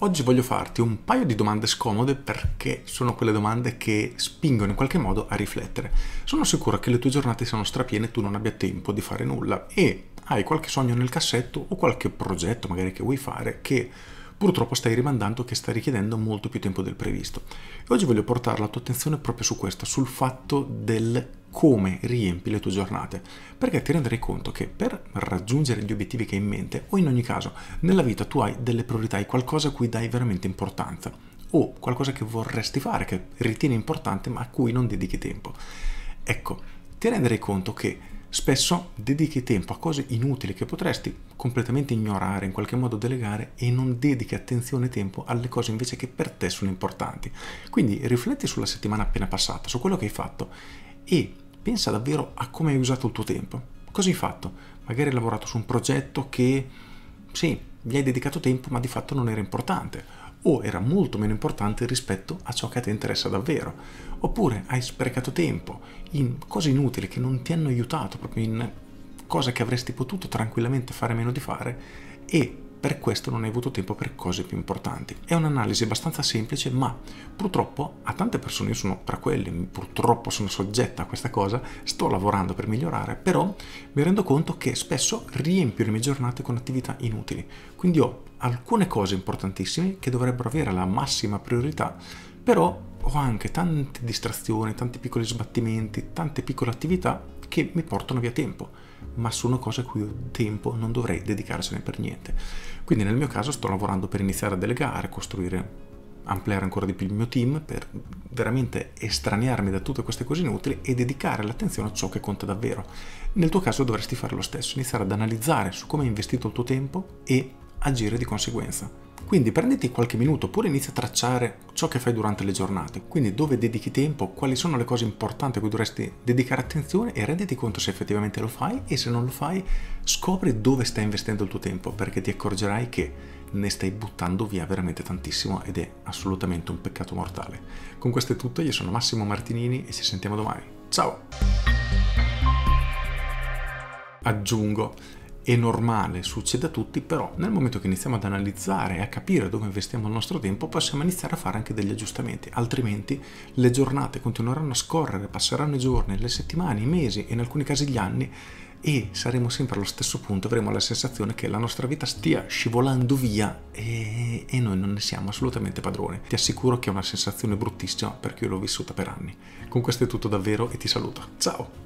Oggi voglio farti un paio di domande scomode perché sono quelle domande che spingono in qualche modo a riflettere. Sono sicuro che le tue giornate siano strapiene e tu non abbia tempo di fare nulla e hai qualche sogno nel cassetto o qualche progetto magari che vuoi fare che purtroppo stai rimandando che stai richiedendo molto più tempo del previsto. E oggi voglio portare la tua attenzione proprio su questo, sul fatto del come riempi le tue giornate, perché ti renderai conto che per raggiungere gli obiettivi che hai in mente, o in ogni caso nella vita tu hai delle priorità, hai qualcosa a cui dai veramente importanza, o qualcosa che vorresti fare, che ritieni importante ma a cui non dedichi tempo. Ecco, ti renderai conto che Spesso dedichi tempo a cose inutili che potresti completamente ignorare, in qualche modo delegare e non dedichi attenzione e tempo alle cose invece che per te sono importanti. Quindi rifletti sulla settimana appena passata, su quello che hai fatto e pensa davvero a come hai usato il tuo tempo. Cosa hai fatto? Magari hai lavorato su un progetto che sì, gli hai dedicato tempo ma di fatto non era importante o era molto meno importante rispetto a ciò che a te interessa davvero. Oppure hai sprecato tempo in cose inutili che non ti hanno aiutato, proprio in cose che avresti potuto tranquillamente fare meno di fare e per questo non hai avuto tempo per cose più importanti. È un'analisi abbastanza semplice, ma purtroppo a tante persone, io sono tra quelle, purtroppo sono soggetta a questa cosa, sto lavorando per migliorare, però mi rendo conto che spesso riempio le mie giornate con attività inutili. Quindi ho alcune cose importantissime che dovrebbero avere la massima priorità, però ho anche tante distrazioni, tanti piccoli sbattimenti, tante piccole attività che mi portano via tempo, ma sono cose a cui ho tempo, non dovrei dedicarsene per niente. Quindi nel mio caso sto lavorando per iniziare a delegare, costruire, ampliare ancora di più il mio team, per veramente estranearmi da tutte queste cose inutili e dedicare l'attenzione a ciò che conta davvero. Nel tuo caso dovresti fare lo stesso, iniziare ad analizzare su come hai investito il tuo tempo e agire di conseguenza. Quindi prenditi qualche minuto oppure inizia a tracciare ciò che fai durante le giornate, quindi dove dedichi tempo, quali sono le cose importanti a cui dovresti dedicare attenzione e renditi conto se effettivamente lo fai e se non lo fai scopri dove stai investendo il tuo tempo perché ti accorgerai che ne stai buttando via veramente tantissimo ed è assolutamente un peccato mortale. Con questo è tutto, io sono Massimo Martinini e ci sentiamo domani. Ciao! Aggiungo è normale, succede a tutti, però nel momento che iniziamo ad analizzare e a capire dove investiamo il nostro tempo possiamo iniziare a fare anche degli aggiustamenti, altrimenti le giornate continueranno a scorrere, passeranno i giorni, le settimane, i mesi e in alcuni casi gli anni e saremo sempre allo stesso punto, avremo la sensazione che la nostra vita stia scivolando via e, e, noi non ne siamo assolutamente padroni. Ti assicuro che è una sensazione bruttissima perché io l'ho vissuta per anni. Con questo è tutto davvero e ti saluto. Ciao!